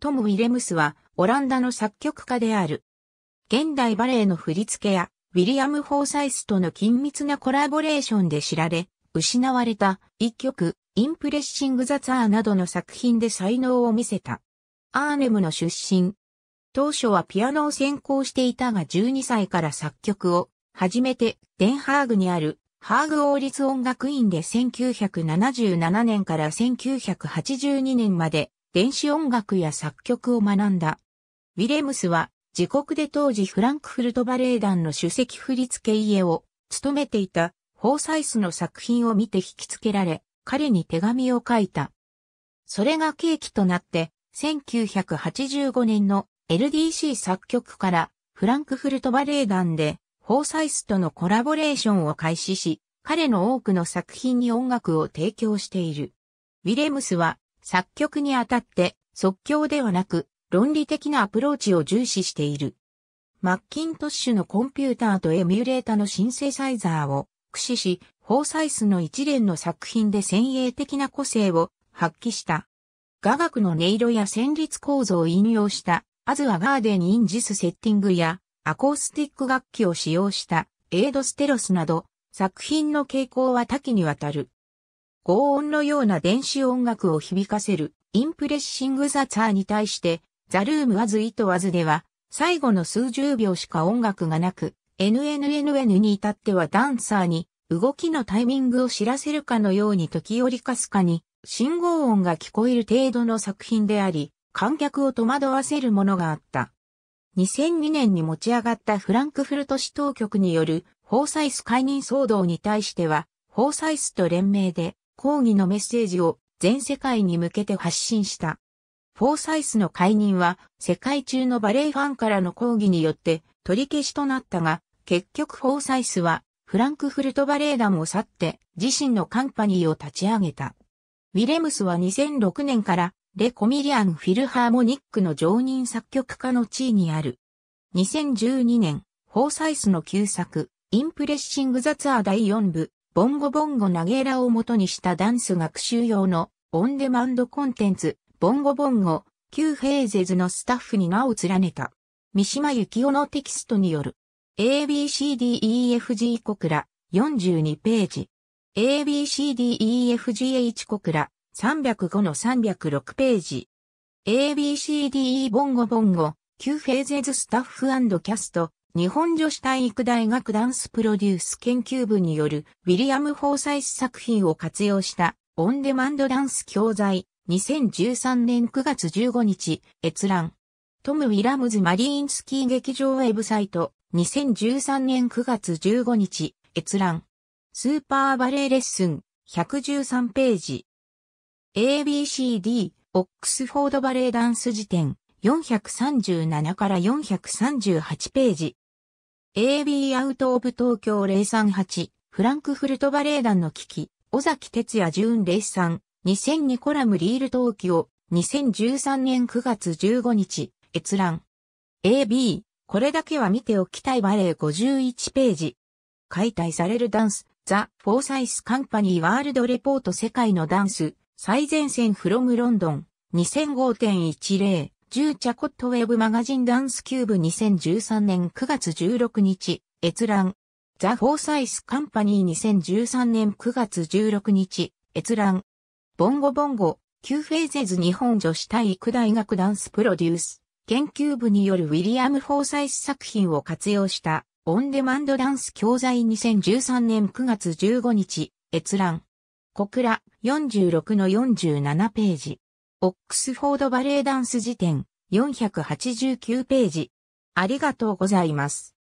トム・ウィレムスはオランダの作曲家である。現代バレエの振り付けやウィリアム・フォーサイスとの緊密なコラボレーションで知られ、失われた一曲、インプレッシング・ザ・ツアーなどの作品で才能を見せた。アーネムの出身。当初はピアノを専攻していたが12歳から作曲を始めて、デンハーグにあるハーグ王立音楽院で1977年から1982年まで電子音楽や作曲を学んだ。ウィレムスは自国で当時フランクフルトバレエ団の首席振付家を務めていたフォーサイスの作品を見て引きつけられ、彼に手紙を書いた。それが契機となって、1985年の LDC 作曲からフランクフルトバレエ団でフォーサイスとのコラボレーションを開始し、彼の多くの作品に音楽を提供している。ウィレムスは作曲にあたって即興ではなく論理的なアプローチを重視している。マッキントッシュのコンピューターとエミュレータのシンセサイザーを駆使し、フォーサイスの一連の作品で先鋭的な個性を発揮した。雅楽の音色や旋律構造を引用した、アズアガーデン・イン・ジス・セッティングや、アコースティック楽器を使用した、エイド・ステロスなど、作品の傾向は多岐にわたる。合音のような電子音楽を響かせるインプレッシングザツァーに対してザルームアズイトアズでは最後の数十秒しか音楽がなく NNNN に至ってはダンサーに動きのタイミングを知らせるかのように時折かすかに信号音が聞こえる程度の作品であり観客を戸惑わせるものがあった。2002年に持ち上がったフランクフルト市当局によるホーサイス解任騒動に対しては、ホーサイスと連名で抗議のメッセージを全世界に向けて発信した。フォーサイスの解任は世界中のバレエファンからの抗議によって取り消しとなったが、結局フォーサイスはフランクフルトバレエ団を去って自身のカンパニーを立ち上げた。ウィレムスは2006年からレ・コミリアン・フィルハーモニックの常任作曲家の地位にある。2012年、フォーサイスの旧作、インプレッシング・ザ・ツアー第4部、ボンゴボンゴナゲーラを元にしたダンス学習用のオンデマンドコンテンツ、ボンゴボンゴ、旧ヘーゼズのスタッフに名を連ねた。三島由紀夫のテキストによる。ABCDEFG 小倉42ページ。ABCDEFGH 小倉305の306ページ。ABCDE ボンゴボンゴ、旧ヘーゼズスタッフキャスト、日本女子体育大学ダンスプロデュース研究部によるウィリアム・フォーサイス作品を活用したオンデマンドダンス教材2013年9月15日閲覧トム・ウィラムズ・マリーンスキー劇場ウェブサイト2013年9月15日閲覧スーパーバレーレッスン113ページ ABCD オックスフォードバレーダンス辞典437から438ページ AB アウトオブ東京038、フランクフルトバレエ団の危機、尾崎哲也純レイさん、2002コラムリール東京、2013年9月15日、閲覧。AB、これだけは見ておきたいバレエ51ページ。解体されるダンス、ザ・フォーサイス・カンパニー・ワールド・レポート世界のダンス、最前線フロム・ロンドン、2005.10。10チャコットウェブマガジンダンスキューブ2013年9月16日、閲覧。ザ・フォーサイス・カンパニー2013年9月16日、閲覧。ボンゴボンゴ、キューフェーゼズ日本女子体育大学ダンスプロデュース、研究部によるウィリアム・フォーサイス作品を活用したオンデマンドダンス教材2013年9月15日、閲覧。小倉46の47ページ。オックスフォードバレエダンス辞典489ページ。ありがとうございます。